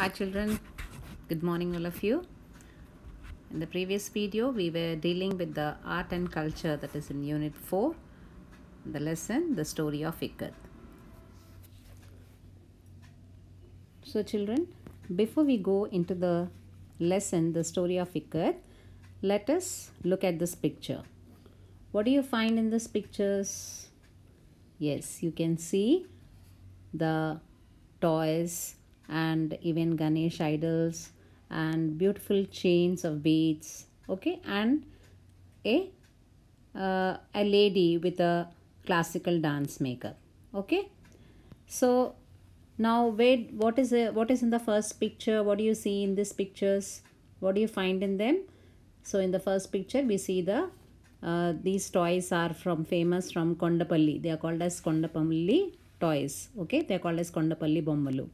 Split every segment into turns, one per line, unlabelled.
Hi children, good morning all of you. In the previous video we were dealing with the art and culture that is in unit 4. The lesson, the story of Ikat. So children, before we go into the lesson, the story of Ikat, let us look at this picture. What do you find in this pictures? Yes, you can see the toys, and even Ganesh idols and beautiful chains of beads okay and a uh, a lady with a classical dance maker okay so now wait. what is what is in the first picture what do you see in these pictures what do you find in them so in the first picture we see the uh, these toys are from famous from Kondapalli they are called as Kondapalli toys okay they are called as Kondapalli bombalu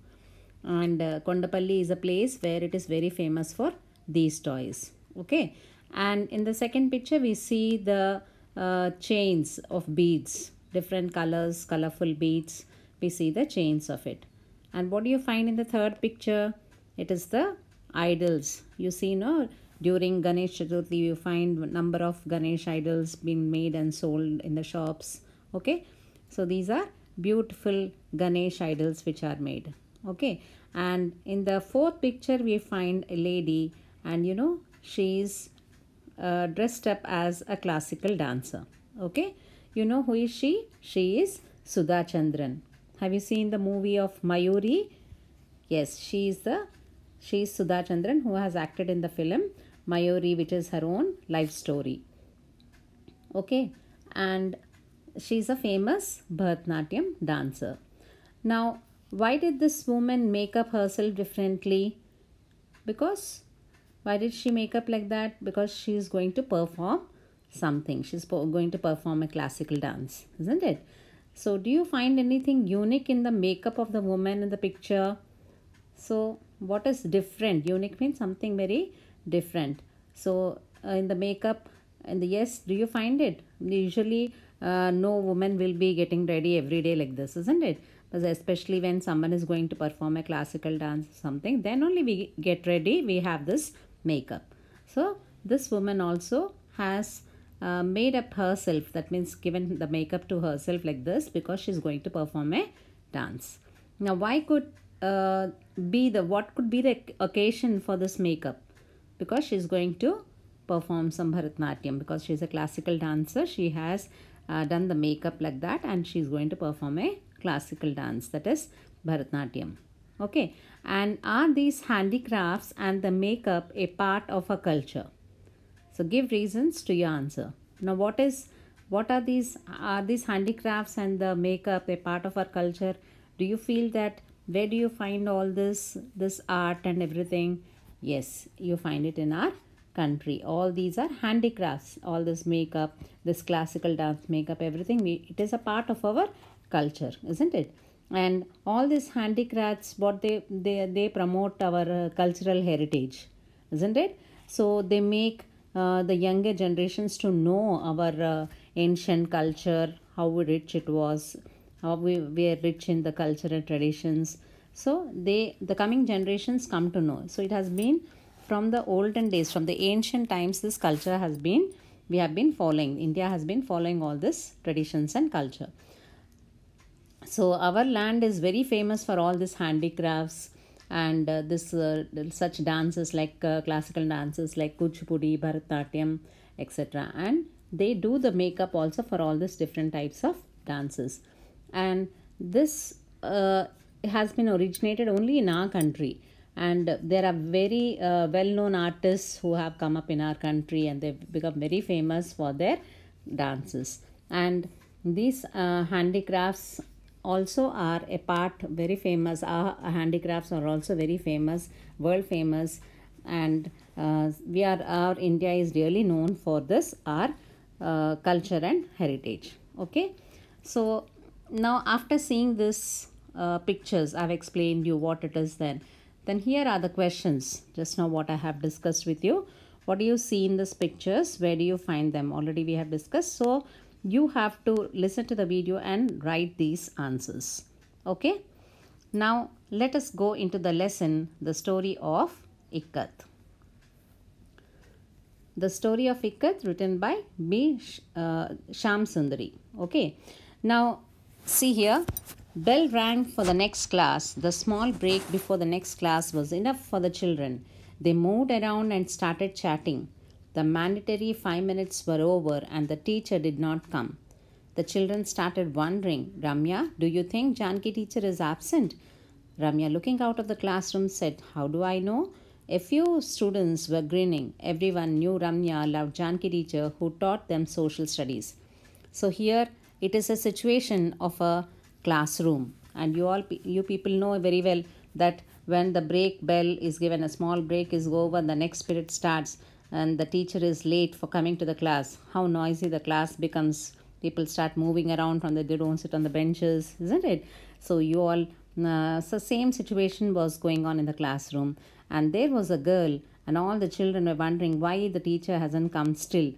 and uh, Kondapalli is a place where it is very famous for these toys. Okay. And in the second picture, we see the uh, chains of beads, different colors, colorful beads. We see the chains of it. And what do you find in the third picture? It is the idols. You see, no, during Ganesh Chaturthi, you find number of Ganesh idols being made and sold in the shops. Okay. So these are beautiful Ganesh idols which are made. Okay and in the fourth picture we find a lady and you know she is uh, dressed up as a classical dancer okay you know who is she she is Sudha Chandran have you seen the movie of Mayuri yes she is the she is Sudha Chandran who has acted in the film Mayuri which is her own life story okay and she is a famous Bharatanatyam dancer now why did this woman make up herself differently? Because why did she make up like that? Because she is going to perform something. She's going to perform a classical dance, isn't it? So, do you find anything unique in the makeup of the woman in the picture? So, what is different? Unique means something very different. So, uh, in the makeup, in the yes, do you find it? Usually, uh, no woman will be getting ready every day like this isn't it because especially when someone is going to perform a classical dance or something then only we get ready we have this makeup so this woman also has uh, made up herself that means given the makeup to herself like this because she's going to perform a dance now why could uh, be the what could be the occasion for this makeup because she's going to perform some Bharatanatyam because she's a classical dancer she has uh, done the makeup like that and she's going to perform a classical dance that is Bharatnatyam. Okay, and are these handicrafts and the makeup a part of our culture? So give reasons to your answer. Now what is what are these are these handicrafts and the makeup a part of our culture? Do you feel that where do you find all this this art and everything? Yes, you find it in our country all these are handicrafts all this makeup this classical dance makeup everything we, it is a part of our culture isn't it and all these handicrafts what they they, they promote our uh, cultural heritage isn't it so they make uh, the younger generations to know our uh, ancient culture how rich it was how we are rich in the cultural traditions so they the coming generations come to know so it has been from the olden days, from the ancient times, this culture has been, we have been following. India has been following all these traditions and culture. So our land is very famous for all these handicrafts and uh, this uh, such dances like uh, classical dances like Kuchipudi, Bharatnatyam, etc. And they do the makeup also for all these different types of dances. And this uh, has been originated only in our country and there are very uh, well known artists who have come up in our country and they've become very famous for their dances and these uh, handicrafts also are a part very famous our handicrafts are also very famous world famous and uh, we are our india is really known for this our uh, culture and heritage okay so now after seeing this uh, pictures i've explained you what it is then then here are the questions. Just now what I have discussed with you. What do you see in these pictures? Where do you find them? Already we have discussed. So you have to listen to the video and write these answers. Okay. Now let us go into the lesson, the story of Ikkat. The story of Ikkat written by B. uh, Shamsundari. Okay. Now see here Bell rang for the next class. The small break before the next class was enough for the children. They moved around and started chatting. The mandatory five minutes were over and the teacher did not come. The children started wondering, Ramya, do you think Janki teacher is absent? Ramya, looking out of the classroom, said, How do I know? A few students were grinning. Everyone knew Ramya loved Janki teacher who taught them social studies. So here it is a situation of a classroom and you all you people know very well that when the break bell is given a small break is over the next period starts and the teacher is late for coming to the class how noisy the class becomes people start moving around from the they don't sit on the benches isn't it so you all uh, so same situation was going on in the classroom and there was a girl and all the children were wondering why the teacher hasn't come still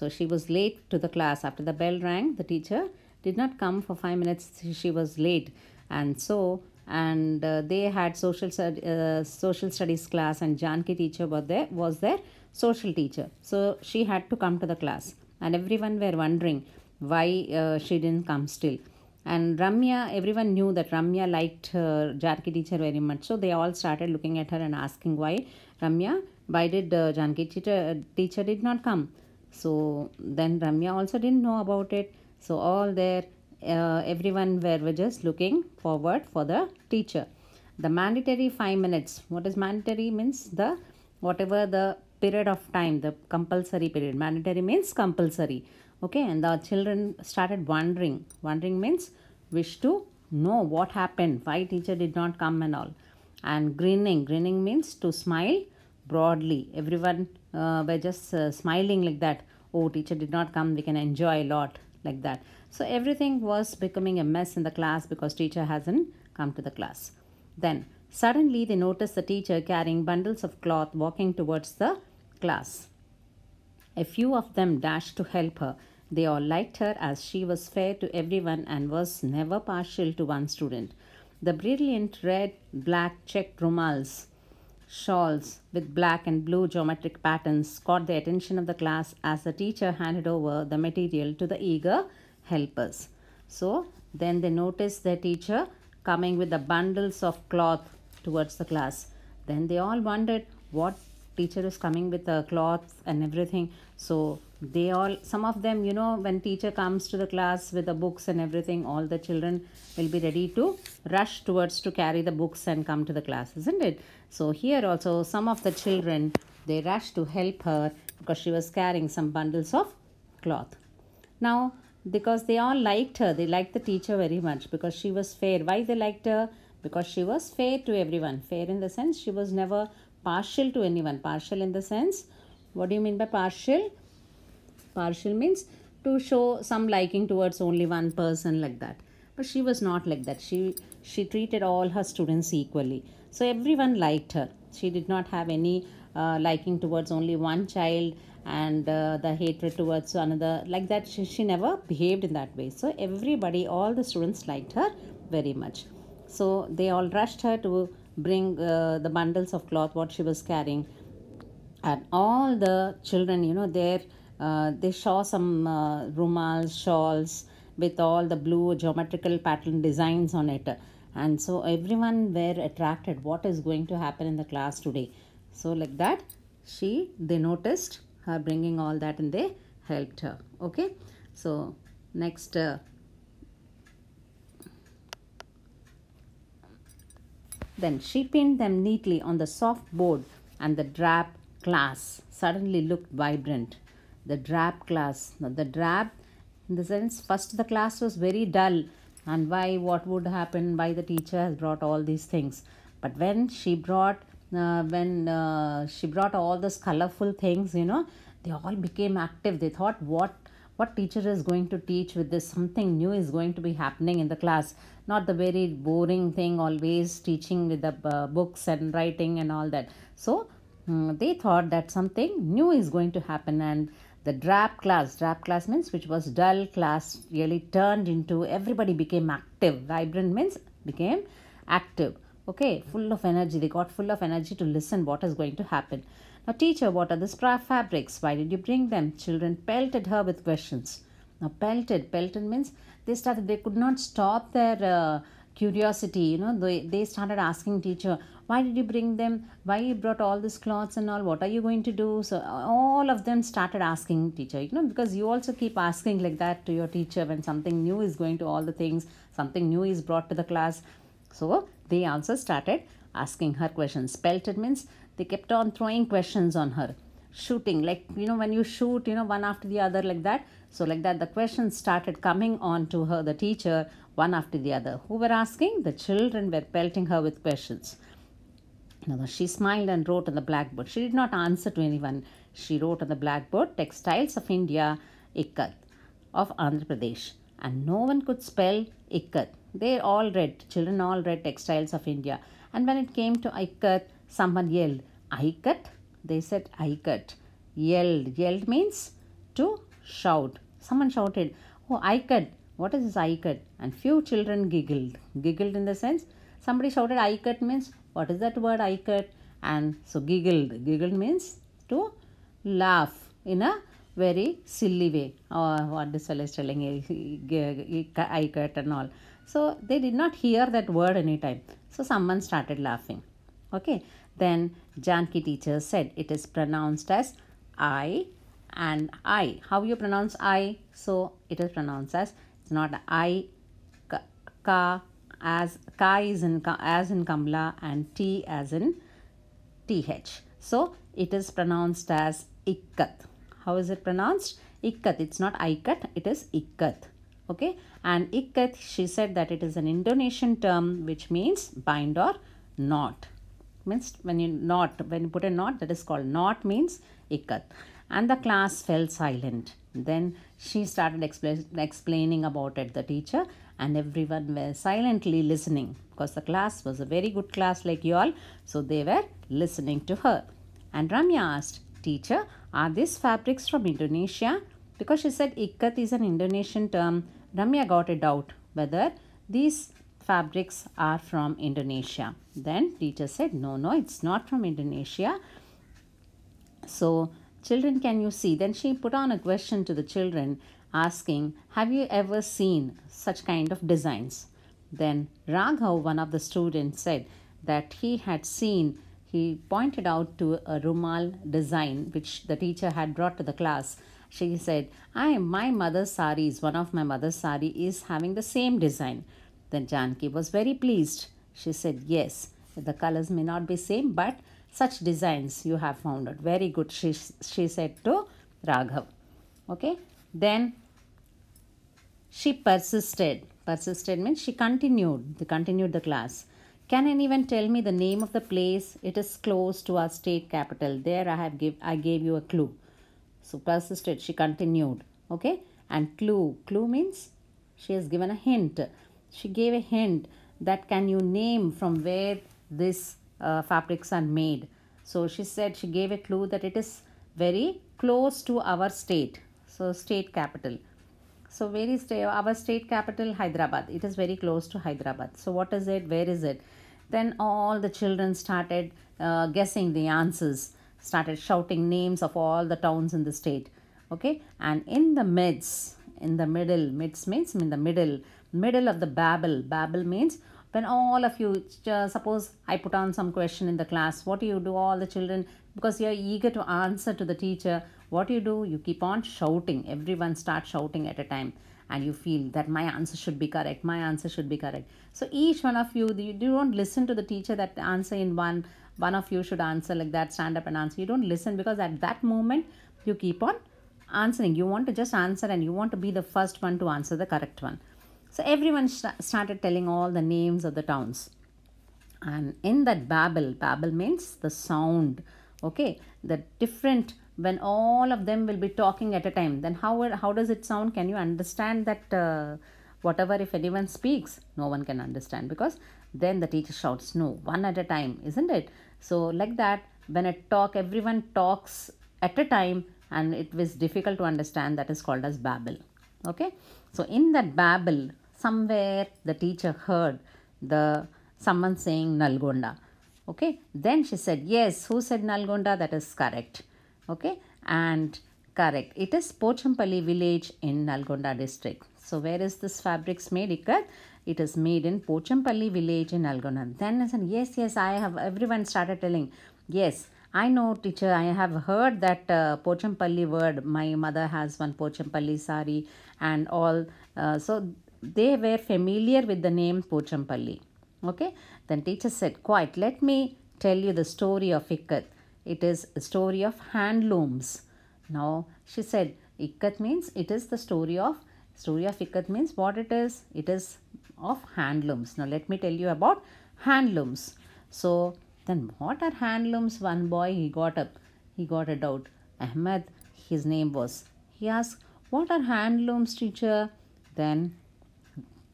so she was late to the class after the bell rang the teacher did not come for five minutes. She was late, and so and uh, they had social uh, social studies class, and Janki teacher was there was their social teacher. So she had to come to the class, and everyone were wondering why uh, she didn't come still. And Ramya, everyone knew that Ramya liked uh, Janki teacher very much, so they all started looking at her and asking why Ramya, why did uh, Janki teacher uh, teacher did not come? so then ramya also didn't know about it so all there uh, everyone were just looking forward for the teacher the mandatory five minutes what is mandatory means the whatever the period of time the compulsory period mandatory means compulsory okay and the children started wondering wondering means wish to know what happened why teacher did not come and all and grinning grinning means to smile broadly everyone uh, by just uh, smiling like that oh teacher did not come we can enjoy a lot like that so everything was becoming a mess in the class because teacher hasn't come to the class then suddenly they noticed the teacher carrying bundles of cloth walking towards the class a few of them dashed to help her they all liked her as she was fair to everyone and was never partial to one student the brilliant red black checked rumals Shawls with black and blue geometric patterns caught the attention of the class as the teacher handed over the material to the eager helpers. So then they noticed their teacher coming with the bundles of cloth towards the class. Then they all wondered what teacher is coming with the cloth and everything so they all some of them you know when teacher comes to the class with the books and everything all the children will be ready to rush towards to carry the books and come to the class isn't it so here also some of the children they rushed to help her because she was carrying some bundles of cloth now because they all liked her they liked the teacher very much because she was fair why they liked her because she was fair to everyone fair in the sense she was never partial to anyone partial in the sense what do you mean by partial? Partial means to show some liking towards only one person like that. But she was not like that. She, she treated all her students equally. So everyone liked her. She did not have any uh, liking towards only one child and uh, the hatred towards another like that she, she never behaved in that way so everybody all the students liked her very much so they all rushed her to bring uh, the bundles of cloth what she was carrying and all the children you know there uh, they saw some uh, rumals shawls with all the blue geometrical pattern designs on it and so everyone were attracted what is going to happen in the class today so like that she they noticed her bringing all that and they helped her okay so next uh, then she pinned them neatly on the soft board and the drab class suddenly looked vibrant. The drab class, now the drab in the sense first the class was very dull and why what would happen why the teacher has brought all these things but when she brought uh, when uh, she brought all those colorful things you know they all became active they thought what what teacher is going to teach with this something new is going to be happening in the class not the very boring thing always teaching with the uh, books and writing and all that so Hmm, they thought that something new is going to happen and the drab class drab class means which was dull class really turned into everybody became active vibrant means became active okay full of energy they got full of energy to listen what is going to happen now teacher what are these fabrics why did you bring them children pelted her with questions now pelted pelted means they started they could not stop their uh, curiosity you know they, they started asking teacher why did you bring them why you brought all these clothes and all what are you going to do so all of them started asking teacher you know because you also keep asking like that to your teacher when something new is going to all the things something new is brought to the class so they also started asking her questions pelted means they kept on throwing questions on her shooting like you know when you shoot you know one after the other like that so like that the questions started coming on to her the teacher one after the other who were asking the children were pelting her with questions now she smiled and wrote on the blackboard. She did not answer to anyone. She wrote on the blackboard, Textiles of India, Ikat, of Andhra Pradesh. And no one could spell Ikat. They all read, children all read Textiles of India. And when it came to Ikat, someone yelled, Ikat? They said, Ikat. Yelled. Yelled means to shout. Someone shouted, Oh, Ikat. What is this Ikat? And few children giggled. Giggled in the sense, somebody shouted, Ikat means what is that word I cut and so giggled giggled means to laugh in a very silly way or oh, what this fellow is telling I cut and all so they did not hear that word any time so someone started laughing okay then Janki teacher said it is pronounced as I and I. How you pronounce I? So it is pronounced as it's not I ka, ka as ka is in as in Kamla and T as in TH. So it is pronounced as Ikkat. How is it pronounced? Ikkat. It's not Ikat, it is Ikkat. Okay. And Ikkat, she said that it is an Indonesian term which means bind or knot. Means when you knot, when you put a knot, that is called knot means Ikkat. And the class fell silent. Then she started explaining about it, the teacher and everyone were silently listening because the class was a very good class like you all. So they were listening to her. And Ramya asked, Teacher, are these fabrics from Indonesia? Because she said ikat is an Indonesian term, Ramya got a doubt whether these fabrics are from Indonesia. Then teacher said, no, no, it's not from Indonesia. So children, can you see? Then she put on a question to the children asking, Have you ever seen such kind of designs? Then Raghav, one of the students, said that he had seen, he pointed out to a Rumal design which the teacher had brought to the class. She said, I my mother's sari is one of my mother's sari is having the same design. Then Janki was very pleased. She said, Yes, the colors may not be same, but such designs you have found out. Very good, she, she said to Raghav. Okay, then she persisted. Persisted means she continued. They continued the class. Can anyone tell me the name of the place? It is close to our state capital. There I have give I gave you a clue. So persisted. She continued. Okay. And clue. Clue means she has given a hint. She gave a hint that can you name from where this uh, fabrics are made. So she said she gave a clue that it is very close to our state so state capital so where is our state capital hyderabad it is very close to hyderabad so what is it where is it then all the children started uh, guessing the answers started shouting names of all the towns in the state okay and in the midst in the middle midst means in the middle middle of the babel babel means when all of you uh, suppose i put on some question in the class what do you do all the children because you are eager to answer to the teacher what you do you keep on shouting everyone starts shouting at a time and you feel that my answer should be correct my answer should be correct so each one of you you don't listen to the teacher that answer in one one of you should answer like that stand up and answer you don't listen because at that moment you keep on answering you want to just answer and you want to be the first one to answer the correct one so everyone started telling all the names of the towns and in that babel babel means the sound okay the different when all of them will be talking at a time then how how does it sound can you understand that uh, whatever if anyone speaks no one can understand because then the teacher shouts no one at a time isn't it so like that when a talk everyone talks at a time and it was difficult to understand that is called as babel okay so in that babel somewhere the teacher heard the someone saying nalgonda okay then she said yes who said nalgonda that is correct okay and correct it is pochampally village in nalgonda district so where is this fabrics made it is made in pochampally village in nalgonda then i said yes yes i have everyone started telling yes I know teacher, I have heard that uh, Pochampalli word, my mother has one Pochampalli sari and all. Uh, so they were familiar with the name Pochampalli. Okay. Then teacher said, quiet, let me tell you the story of Ikkat. It is a story of hand looms. Now, she said, Ikkat means it is the story of, story of Ikkat means what it is? It is of hand looms. Now, let me tell you about hand looms. So, then what are hand looms? One boy, he got up, he got a doubt. Ahmed, his name was. He asked, what are hand looms, teacher? Then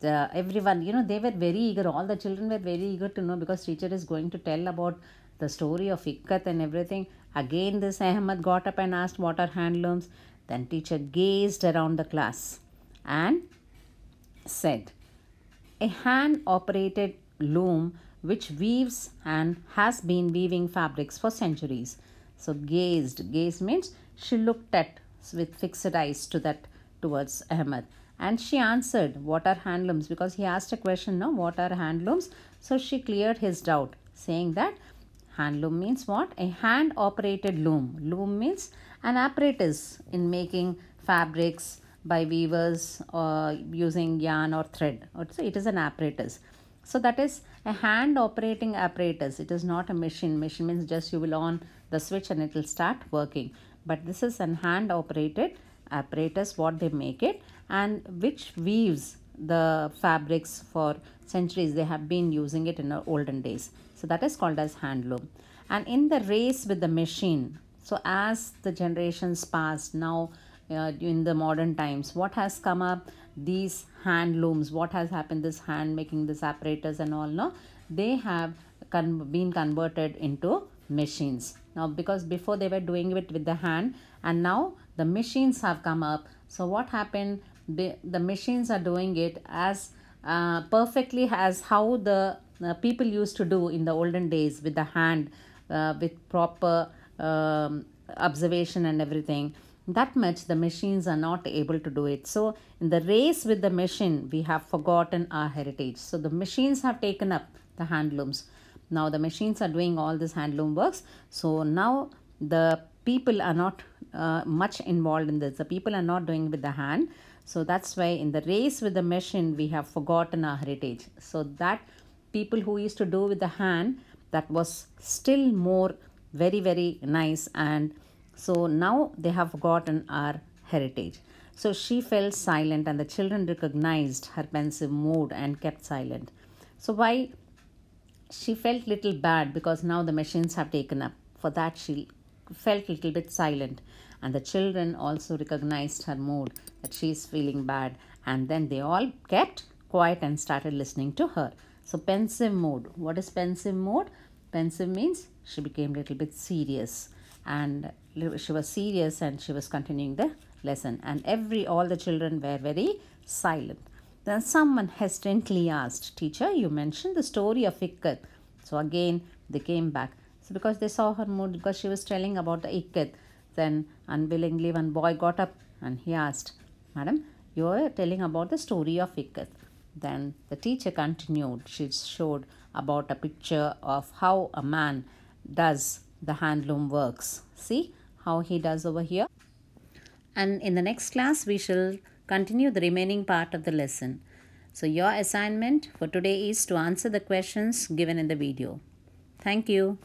the everyone you know they were very eager all the children were very eager to know because teacher is going to tell about the story of Ikkat and everything again this Ahmad got up and asked what are handlooms then teacher gazed around the class and said a hand operated loom which weaves and has been weaving fabrics for centuries so gazed gaze means she looked at with fixed eyes to that towards Ahmad and she answered what are handlooms because he asked a question "No, what are handlooms so she cleared his doubt saying that handloom means what a hand operated loom loom means an apparatus in making fabrics by weavers uh, using yarn or thread so it is an apparatus so that is a hand operating apparatus it is not a machine machine means just you will on the switch and it will start working but this is an hand operated apparatus what they make it and which weaves the fabrics for centuries they have been using it in the olden days so that is called as handloom and in the race with the machine so as the generations passed now uh, in the modern times what has come up these hand looms what has happened this hand making this apparatus and all no they have con- been converted into machines now because before they were doing it with the hand and now the machines have come up so what happened the, the machines are doing it as uh, perfectly as how the uh, people used to do in the olden days with the hand uh, with proper um, observation and everything that much the machines are not able to do it so in the race with the machine we have forgotten our heritage so the machines have taken up the handlooms now the machines are doing all this handloom works so now the people are not uh, much involved in this. The people are not doing with the hand. So that's why in the race with the machine, we have forgotten our heritage. So that people who used to do with the hand, that was still more very, very nice. And so now they have forgotten our heritage. So she fell silent and the children recognized her pensive mood and kept silent. So why she felt little bad because now the machines have taken up. For that she felt little bit silent and the children also recognized her mood that she is feeling bad and then they all kept quiet and started listening to her so pensive mood what is pensive mood pensive means she became a little bit serious and she was serious and she was continuing the lesson and every all the children were very silent then someone hesitantly asked teacher you mentioned the story of ikkat so again they came back so because they saw her mood because she was telling about the ikkat then unwillingly one boy got up and he asked, Madam, you are telling about the story of ikat." Then the teacher continued. She showed about a picture of how a man does the handloom works. See how he does over here? And in the next class, we shall continue the remaining part of the lesson. So your assignment for today is to answer the questions given in the video. Thank you.